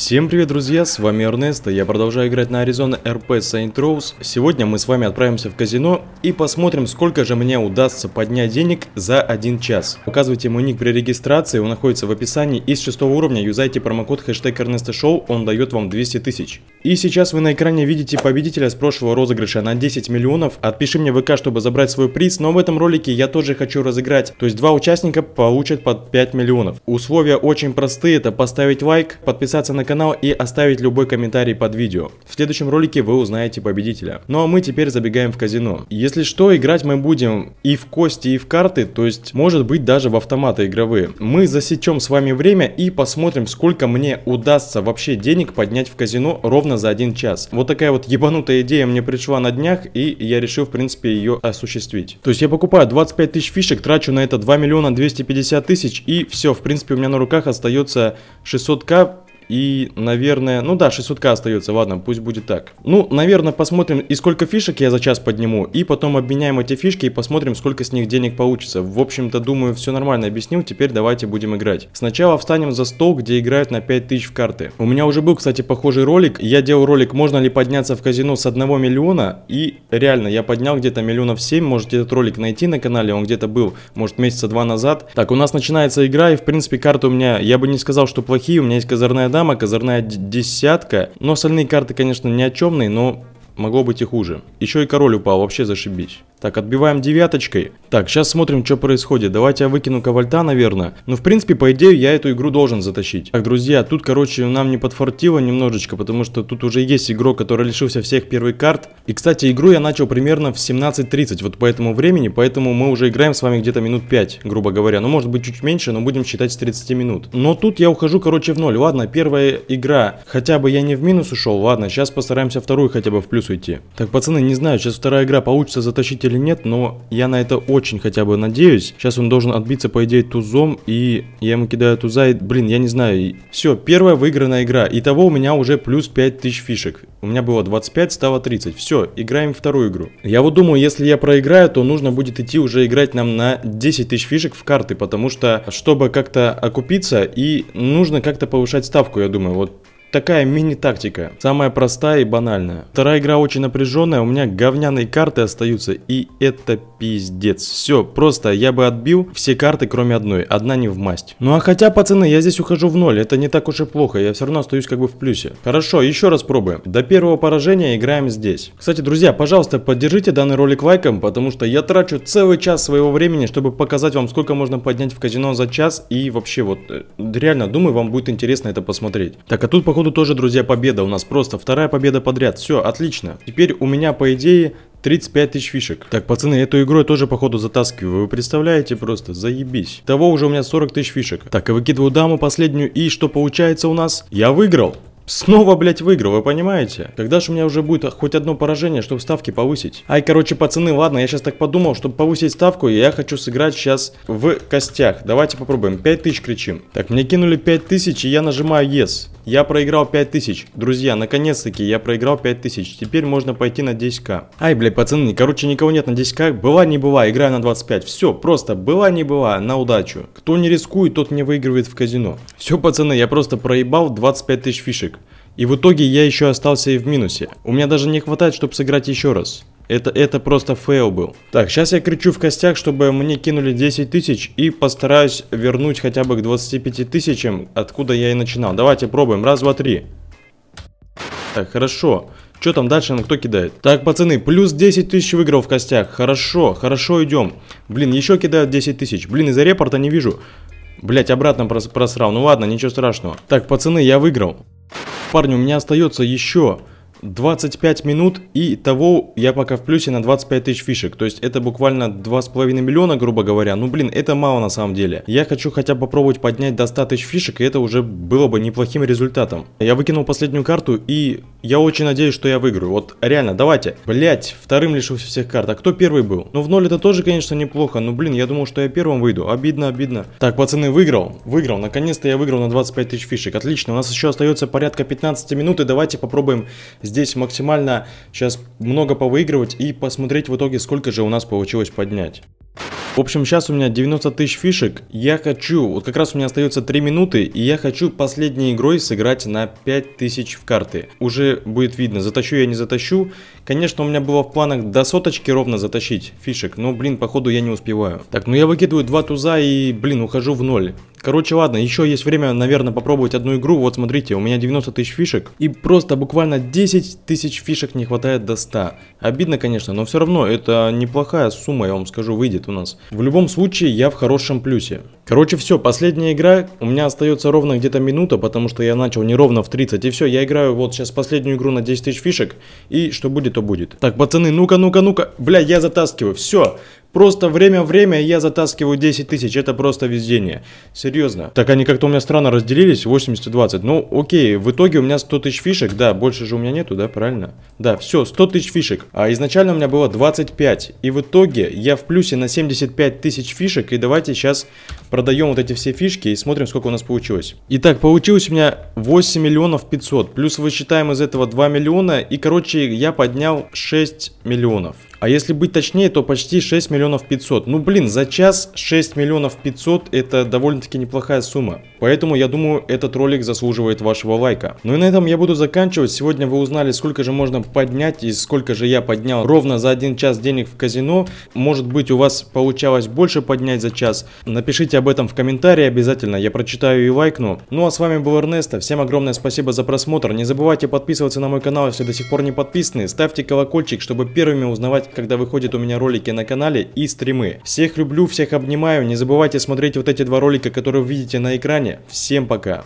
Всем привет, друзья, с вами Эрнест, а я продолжаю играть на Arizona RP Saint Rose. Сегодня мы с вами отправимся в казино и посмотрим, сколько же мне удастся поднять денег за один час. Указывайте мой ник при регистрации, он находится в описании, из шестого 6 уровня юзайте промокод хэштег Эрнеста Шоу, он дает вам 200 тысяч. И сейчас вы на экране видите победителя с прошлого розыгрыша на 10 миллионов. Отпиши мне в ВК, чтобы забрать свой приз, но в этом ролике я тоже хочу разыграть, то есть два участника получат под 5 миллионов. Условия очень простые, это поставить лайк, подписаться на канал канал и оставить любой комментарий под видео. В следующем ролике вы узнаете победителя. Ну а мы теперь забегаем в казино. Если что, играть мы будем и в кости, и в карты, то есть может быть даже в автоматы игровые. Мы засечем с вами время и посмотрим, сколько мне удастся вообще денег поднять в казино ровно за один час. Вот такая вот ебанутая идея мне пришла на днях, и я решил, в принципе, ее осуществить. То есть я покупаю 25 тысяч фишек, трачу на это 2 миллиона 250 тысяч, и все, в принципе, у меня на руках остается 600к, и, наверное, ну да, 600к остается, ладно, пусть будет так. Ну, наверное, посмотрим, и сколько фишек я за час подниму, и потом обменяем эти фишки и посмотрим, сколько с них денег получится. В общем-то, думаю, все нормально объяснил, теперь давайте будем играть. Сначала встанем за стол, где играют на 5000 в карты. У меня уже был, кстати, похожий ролик, я делал ролик, можно ли подняться в казино с 1 миллиона, и реально, я поднял где-то миллионов 7, можете этот ролик найти на канале, он где-то был, может, месяца два назад. Так, у нас начинается игра, и, в принципе, карты у меня, я бы не сказал, что плохие, у меня есть козырная дама, дама, козырная десятка. Но остальные карты, конечно, ни о чемные, но могло быть и хуже. Еще и король упал, вообще зашибись. Так, отбиваем девяточкой. Так, сейчас смотрим, что происходит. Давайте я выкину ковальта, наверное. Ну, в принципе, по идее, я эту игру должен затащить. Так, друзья, тут, короче, нам не подфартило немножечко, потому что тут уже есть игрок, который лишился всех первых карт. И, кстати, игру я начал примерно в 17.30, вот по этому времени, поэтому мы уже играем с вами где-то минут 5, грубо говоря. Ну, может быть, чуть меньше, но будем считать с 30 минут. Но тут я ухожу, короче, в ноль. Ладно, первая игра. Хотя бы я не в минус ушел, ладно, сейчас постараемся вторую хотя бы в плюс уйти. Так, пацаны, не знаю, сейчас вторая игра получится затащить или нет, но я на это очень хотя бы надеюсь. Сейчас он должен отбиться, по идее, тузом, и я ему кидаю туза, и, блин, я не знаю. Все, первая выигранная игра. Итого у меня уже плюс 5000 фишек. У меня было 25, стало 30. Все, играем вторую игру. Я вот думаю, если я проиграю, то нужно будет идти уже играть нам на 10 тысяч фишек в карты, потому что, чтобы как-то окупиться, и нужно как-то повышать ставку, я думаю. Вот Такая мини-тактика, самая простая и банальная. Вторая игра очень напряженная, у меня говняные карты остаются, и это пиздец. Все, просто я бы отбил все карты, кроме одной, одна не в масть. Ну а хотя, пацаны, я здесь ухожу в ноль, это не так уж и плохо, я все равно остаюсь как бы в плюсе. Хорошо, еще раз пробуем. До первого поражения играем здесь. Кстати, друзья, пожалуйста, поддержите данный ролик лайком, потому что я трачу целый час своего времени, чтобы показать вам, сколько можно поднять в казино за час, и вообще вот, э, реально, думаю, вам будет интересно это посмотреть. Так, а тут, похоже, походу тоже, друзья, победа у нас просто. Вторая победа подряд. Все, отлично. Теперь у меня, по идее, 35 тысяч фишек. Так, пацаны, эту игру я тоже, походу, затаскиваю. Вы представляете просто? Заебись. Того уже у меня 40 тысяч фишек. Так, я выкидываю даму последнюю. И что получается у нас? Я выиграл. Снова, блядь, выиграл, вы понимаете? Когда же у меня уже будет хоть одно поражение, чтобы ставки повысить? Ай, короче, пацаны, ладно, я сейчас так подумал, чтобы повысить ставку, я хочу сыграть сейчас в костях. Давайте попробуем. 5000 кричим. Так, мне кинули 5000, и я нажимаю Yes. Я проиграл 5000. Друзья, наконец-таки я проиграл 5000. Теперь можно пойти на 10к. Ай, блядь, пацаны, короче, никого нет на 10к. Была, не была, играю на 25. Все, просто была, не была, на удачу. Кто не рискует, тот не выигрывает в казино. Все, пацаны, я просто проебал 25 тысяч фишек. И в итоге я еще остался и в минусе. У меня даже не хватает, чтобы сыграть еще раз. Это, это просто фейл был. Так, сейчас я кричу в костях, чтобы мне кинули 10 тысяч и постараюсь вернуть хотя бы к 25 тысячам, откуда я и начинал. Давайте пробуем. Раз, два, три. Так, хорошо. Что там дальше, ну кто кидает? Так, пацаны, плюс 10 тысяч выиграл в костях. Хорошо, хорошо идем. Блин, еще кидают 10 тысяч. Блин, из-за репорта не вижу. Блять, обратно прос просрал. Ну ладно, ничего страшного. Так, пацаны, я выиграл. Парни, у меня остается еще 25 минут, и того я пока в плюсе на 25 тысяч фишек. То есть это буквально 2,5 миллиона, грубо говоря. Ну блин, это мало на самом деле. Я хочу хотя бы попробовать поднять до 100 тысяч фишек, и это уже было бы неплохим результатом. Я выкинул последнюю карту, и я очень надеюсь, что я выиграю. Вот реально, давайте. Блять, вторым лишился всех карт. А кто первый был? Ну в ноль это тоже, конечно, неплохо. Но блин, я думал, что я первым выйду. Обидно, обидно. Так, пацаны, выиграл. Выиграл. Наконец-то я выиграл на 25 тысяч фишек. Отлично. У нас еще остается порядка 15 минут, и давайте попробуем здесь максимально сейчас много повыигрывать и посмотреть в итоге, сколько же у нас получилось поднять. В общем, сейчас у меня 90 тысяч фишек. Я хочу, вот как раз у меня остается 3 минуты, и я хочу последней игрой сыграть на 5000 в карты. Уже будет видно, затащу я, не затащу. Конечно, у меня было в планах до соточки ровно затащить фишек, но, блин, походу я не успеваю. Так, ну я выкидываю 2 туза и, блин, ухожу в ноль. Короче, ладно, еще есть время, наверное, попробовать одну игру. Вот смотрите, у меня 90 тысяч фишек. И просто буквально 10 тысяч фишек не хватает до 100. Обидно, конечно, но все равно это неплохая сумма, я вам скажу, выйдет у нас. В любом случае, я в хорошем плюсе. Короче, все, последняя игра. У меня остается ровно где-то минута, потому что я начал не ровно в 30. И все, я играю вот сейчас последнюю игру на 10 тысяч фишек. И что будет, то будет. Так, пацаны, ну-ка, ну-ка, ну-ка. Бля, я затаскиваю. Все. Просто время-время я затаскиваю 10 тысяч, это просто везение. Серьезно. Так они как-то у меня странно разделились, 80 20. Ну, окей, в итоге у меня 100 тысяч фишек, да, больше же у меня нету, да, правильно? Да, все, 100 тысяч фишек. А изначально у меня было 25, и в итоге я в плюсе на 75 тысяч фишек, и давайте сейчас продаем вот эти все фишки и смотрим, сколько у нас получилось. Итак, получилось у меня 8 миллионов 500, плюс вычитаем из этого 2 миллиона, и, короче, я поднял 6 миллионов. А если быть точнее, то почти 6 миллионов 500. Ну блин, за час 6 миллионов 500 это довольно-таки неплохая сумма. Поэтому я думаю, этот ролик заслуживает вашего лайка. Ну и на этом я буду заканчивать. Сегодня вы узнали, сколько же можно поднять и сколько же я поднял ровно за один час денег в казино. Может быть у вас получалось больше поднять за час. Напишите об этом в комментарии обязательно, я прочитаю и лайкну. Ну а с вами был Эрнесто. Всем огромное спасибо за просмотр. Не забывайте подписываться на мой канал, если до сих пор не подписаны. Ставьте колокольчик, чтобы первыми узнавать когда выходят у меня ролики на канале и стримы. Всех люблю, всех обнимаю, не забывайте смотреть вот эти два ролика, которые вы видите на экране. Всем пока!